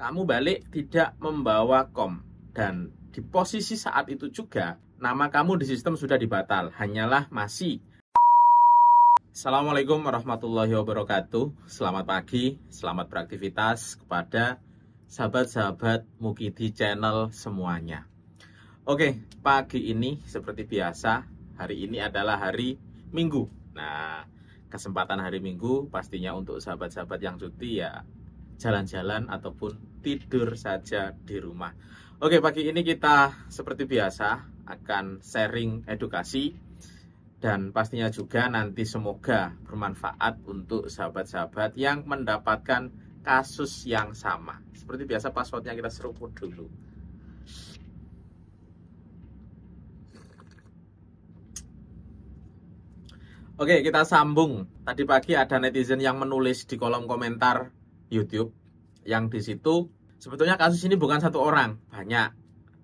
kamu balik tidak membawa kom dan di posisi saat itu juga nama kamu di sistem sudah dibatal, hanyalah masih. Assalamualaikum warahmatullahi wabarakatuh. Selamat pagi, selamat beraktivitas kepada sahabat-sahabat Mukidi Channel semuanya. Oke, pagi ini seperti biasa, hari ini adalah hari Minggu. Nah, kesempatan hari Minggu pastinya untuk sahabat-sahabat yang cuti ya jalan-jalan ataupun tidur saja di rumah. Oke, pagi ini kita seperti biasa akan sharing edukasi dan pastinya juga nanti semoga bermanfaat untuk sahabat-sahabat yang mendapatkan kasus yang sama. Seperti biasa passwordnya kita seruput dulu. Oke, kita sambung. Tadi pagi ada netizen yang menulis di kolom komentar YouTube yang di situ sebetulnya kasus ini bukan satu orang, banyak.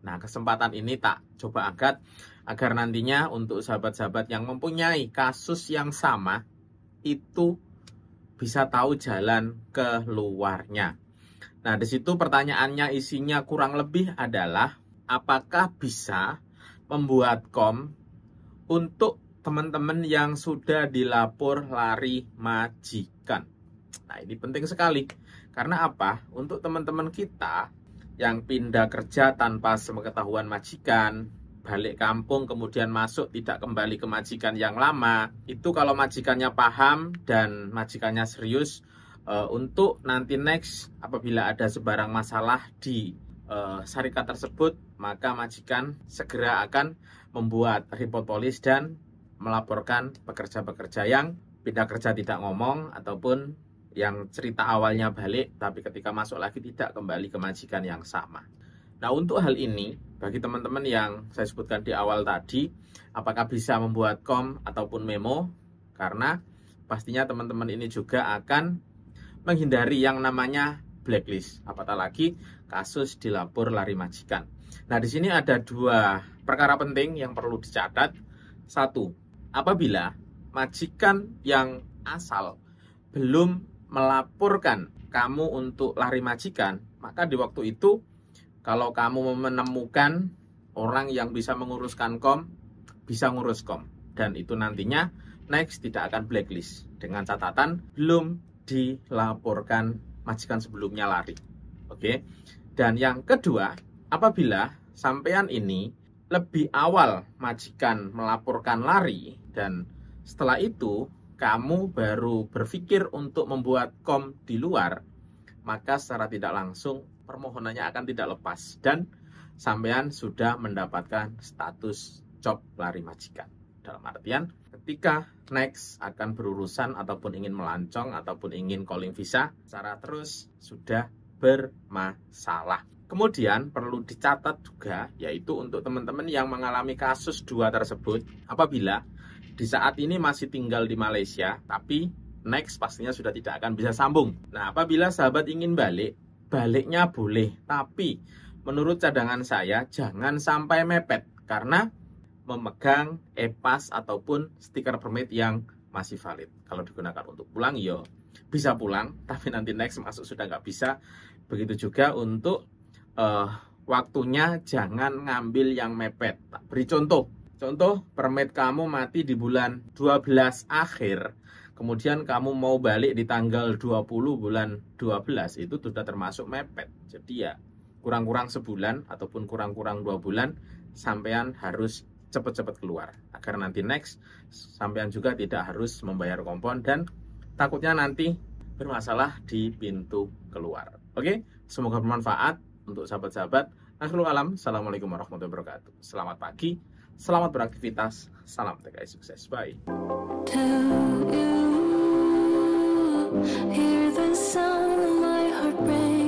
Nah, kesempatan ini tak coba angkat agar nantinya untuk sahabat-sahabat yang mempunyai kasus yang sama itu bisa tahu jalan keluarnya. Nah, di situ pertanyaannya isinya kurang lebih adalah apakah bisa membuat kom untuk teman-teman yang sudah dilapor lari majikan Nah, ini penting sekali. Karena apa? Untuk teman-teman kita yang pindah kerja tanpa sepengetahuan majikan, balik kampung kemudian masuk tidak kembali ke majikan yang lama, itu kalau majikannya paham dan majikannya serius uh, untuk nanti next apabila ada sebarang masalah di uh, syarikat tersebut, maka majikan segera akan membuat report polis dan melaporkan pekerja-pekerja yang pindah kerja tidak ngomong ataupun yang cerita awalnya balik, tapi ketika masuk lagi tidak kembali ke majikan yang sama. Nah, untuk hal ini, bagi teman-teman yang saya sebutkan di awal tadi, apakah bisa membuat kom ataupun memo? Karena pastinya teman-teman ini juga akan menghindari yang namanya blacklist, apatah lagi kasus dilapor lari majikan. Nah, di sini ada dua perkara penting yang perlu dicatat. Satu, apabila majikan yang asal belum melaporkan kamu untuk lari majikan, maka di waktu itu kalau kamu menemukan orang yang bisa menguruskan kom, bisa ngurus kom. Dan itu nantinya next tidak akan blacklist dengan catatan belum dilaporkan majikan sebelumnya lari. Oke. Dan yang kedua, apabila sampean ini lebih awal majikan melaporkan lari dan setelah itu kamu baru berpikir untuk membuat kom di luar, maka secara tidak langsung permohonannya akan tidak lepas dan sampean sudah mendapatkan status job lari majikan. Dalam artian, ketika next akan berurusan ataupun ingin melancong ataupun ingin calling visa, secara terus sudah bermasalah. Kemudian perlu dicatat juga yaitu untuk teman-teman yang mengalami kasus dua tersebut apabila di saat ini masih tinggal di Malaysia, tapi next pastinya sudah tidak akan bisa sambung. Nah, apabila sahabat ingin balik, baliknya boleh, tapi menurut cadangan saya jangan sampai mepet karena memegang e-pass ataupun stiker permit yang masih valid. Kalau digunakan untuk pulang, yo iya. bisa pulang, tapi nanti next masuk sudah nggak bisa. Begitu juga untuk uh, waktunya jangan ngambil yang mepet. Beri contoh, Contoh, permit kamu mati di bulan 12 akhir, kemudian kamu mau balik di tanggal 20 bulan 12, itu sudah termasuk mepet. Jadi ya, kurang-kurang sebulan ataupun kurang-kurang dua bulan, sampean harus cepat-cepat keluar. Agar nanti next, sampean juga tidak harus membayar kompon dan takutnya nanti bermasalah di pintu keluar. Oke, semoga bermanfaat untuk sahabat-sahabat. Akhirul alam, Assalamualaikum warahmatullahi wabarakatuh. Selamat pagi. Selamat beraktivitas. Salam TKI sukses. Bye. Hear the sound of my heart break